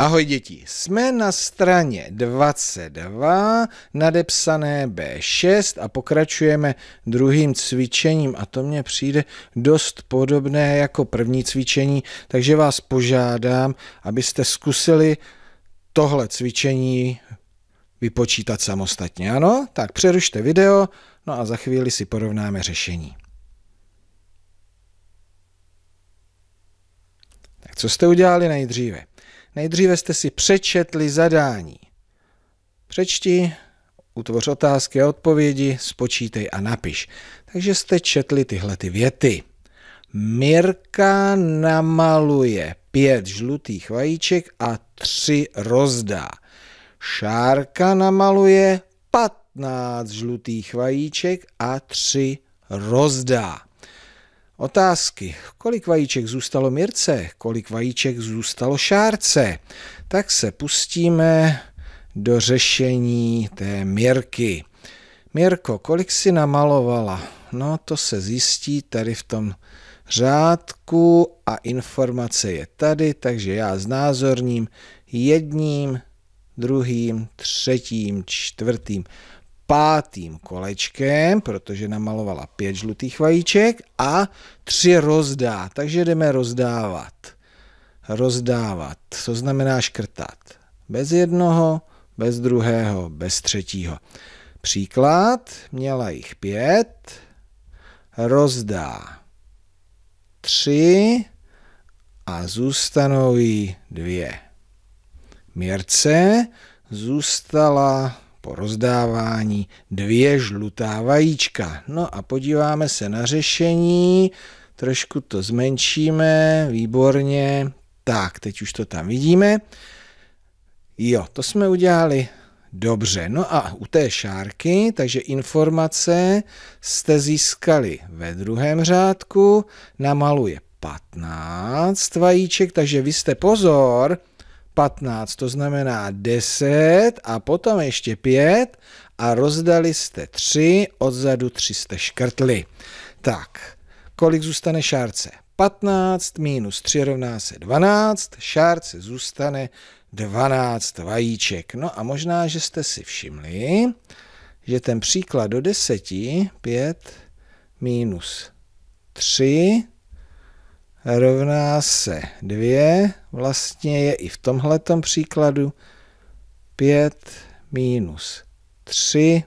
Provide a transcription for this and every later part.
Ahoj děti, jsme na straně 22, nadepsané B6 a pokračujeme druhým cvičením a to mně přijde dost podobné jako první cvičení, takže vás požádám, abyste zkusili tohle cvičení vypočítat samostatně, ano? Tak přerušte video, no a za chvíli si porovnáme řešení. Tak co jste udělali nejdříve? Nejdříve jste si přečetli zadání. Přečti, utvoř otázky a odpovědi, spočítej a napiš. Takže jste četli tyhle ty věty. Mirka namaluje pět žlutých vajíček a tři rozdá. Šárka namaluje patnáct žlutých vajíček a tři rozdá. Otázky. Kolik vajíček zůstalo Mirce? Kolik vajíček zůstalo Šárce? Tak se pustíme do řešení té Mirky. Mirko, kolik si namalovala? No, to se zjistí tady v tom řádku a informace je tady, takže já znázorním jedním, druhým, třetím, čtvrtým pátým kolečkem, protože namalovala pět žlutých vajíček a tři rozdá. Takže jdeme rozdávat. Rozdávat, co znamená škrtat. Bez jednoho, bez druhého, bez třetího. Příklad, měla jich pět, rozdá tři a zůstanou jí dvě. Měrce zůstala po rozdávání dvě žlutá vajíčka. No a podíváme se na řešení, trošku to zmenšíme, výborně. Tak, teď už to tam vidíme. Jo, to jsme udělali dobře. No a u té šárky, takže informace jste získali ve druhém řádku, namaluje 15 vajíček, takže vy jste pozor, 15, to znamená 10 a potom ještě 5 a rozdali jste 3, odzadu 3 jste škrtli. Tak, kolik zůstane šárce? 15 minus 3 rovná se 12, šárce zůstane 12 vajíček. No a možná, že jste si všimli, že ten příklad do 10, 5 minus 3 rovná se 2, vlastně je i v tomhletom příkladu 5 minus 3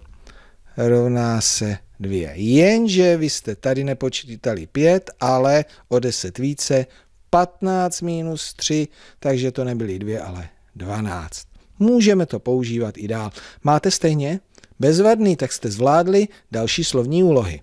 rovná se 2. Jenže vy jste tady nepočítali 5, ale o 10 více 15 minus 3, takže to nebyly 2, ale 12. Můžeme to používat i dál. Máte stejně? Bezvadný, tak jste zvládli další slovní úlohy.